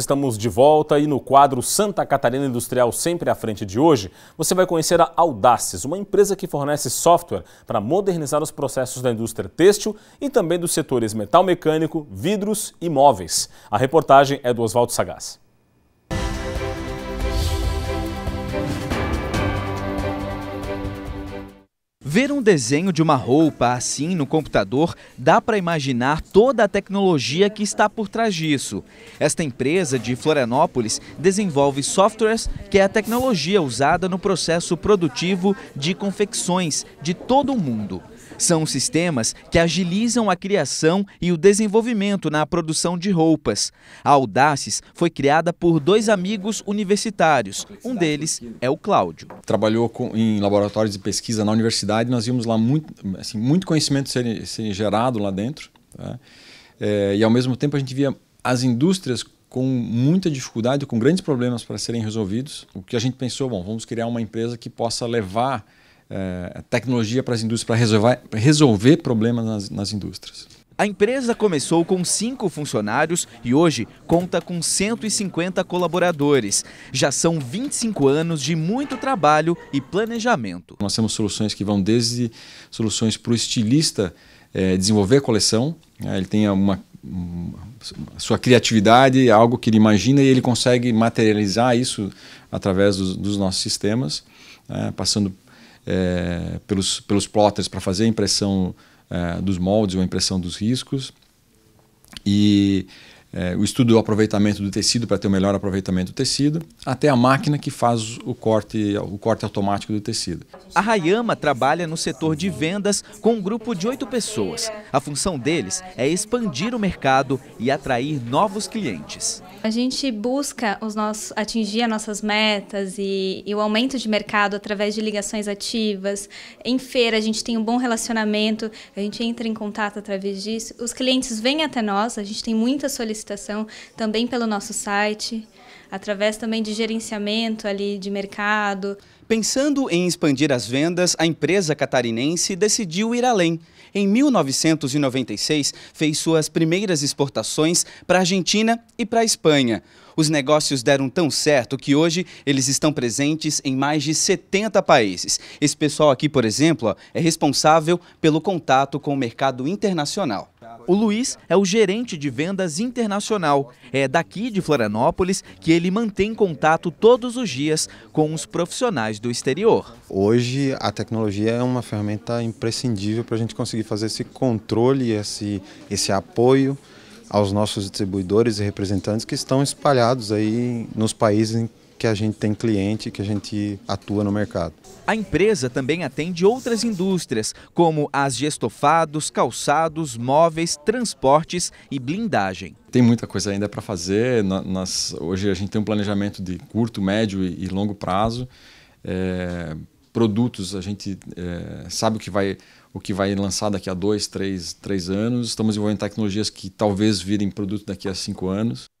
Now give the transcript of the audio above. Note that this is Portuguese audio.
Estamos de volta e no quadro Santa Catarina Industrial Sempre à Frente de hoje, você vai conhecer a Audaces, uma empresa que fornece software para modernizar os processos da indústria têxtil e também dos setores metal mecânico, vidros e móveis. A reportagem é do Oswaldo Sagaz. Ver um desenho de uma roupa assim no computador dá para imaginar toda a tecnologia que está por trás disso. Esta empresa de Florianópolis desenvolve softwares que é a tecnologia usada no processo produtivo de confecções de todo o mundo. São sistemas que agilizam a criação e o desenvolvimento na produção de roupas. A Audaces foi criada por dois amigos universitários. Um deles é o Cláudio. Trabalhou com, em laboratórios de pesquisa na universidade, nós vimos lá muito, assim, muito conhecimento ser, ser gerado lá dentro. Tá? É, e ao mesmo tempo a gente via as indústrias com muita dificuldade, com grandes problemas para serem resolvidos. O que a gente pensou, bom, vamos criar uma empresa que possa levar é, tecnologia para as indústrias, para resolver, resolver problemas nas, nas indústrias. A empresa começou com cinco funcionários e hoje conta com 150 colaboradores. Já são 25 anos de muito trabalho e planejamento. Nós temos soluções que vão desde soluções para o estilista é, desenvolver a coleção, né? ele tem uma, uma, sua criatividade, algo que ele imagina e ele consegue materializar isso através dos, dos nossos sistemas, né? passando é, pelos, pelos plotters para fazer a impressão é, dos moldes ou a impressão dos riscos. E é, o estudo do aproveitamento do tecido para ter o melhor aproveitamento do tecido, até a máquina que faz o corte, o corte automático do tecido. A Rayama trabalha no setor de vendas com um grupo de oito pessoas. A função deles é expandir o mercado e atrair novos clientes. A gente busca os nossos, atingir as nossas metas e, e, o aumento de mercado através de ligações ativas. Em feira, a gente tem um bom relacionamento, a gente entra em contato através disso. Os clientes vêm até nós, a gente tem muita solicitação também pelo nosso site através também de gerenciamento ali de mercado. Pensando em expandir as vendas, a empresa catarinense decidiu ir além. Em 1996, fez suas primeiras exportações para a Argentina e para a Espanha. Os negócios deram tão certo que hoje eles estão presentes em mais de 70 países. Esse pessoal aqui, por exemplo, é responsável pelo contato com o mercado internacional. O Luiz é o gerente de vendas internacional. É daqui de Florianópolis que ele mantém contato todos os dias com os profissionais do exterior. Hoje a tecnologia é uma ferramenta imprescindível para a gente conseguir fazer esse controle, esse, esse apoio aos nossos distribuidores e representantes que estão espalhados aí nos países que a gente tem cliente, que a gente atua no mercado. A empresa também atende outras indústrias, como as de estofados, calçados, móveis, transportes e blindagem. Tem muita coisa ainda para fazer. Nós, hoje a gente tem um planejamento de curto, médio e longo prazo. É, produtos a gente é, sabe o que vai o que vai lançar daqui a dois, três, três anos. Estamos desenvolvendo tecnologias que talvez virem produto daqui a cinco anos.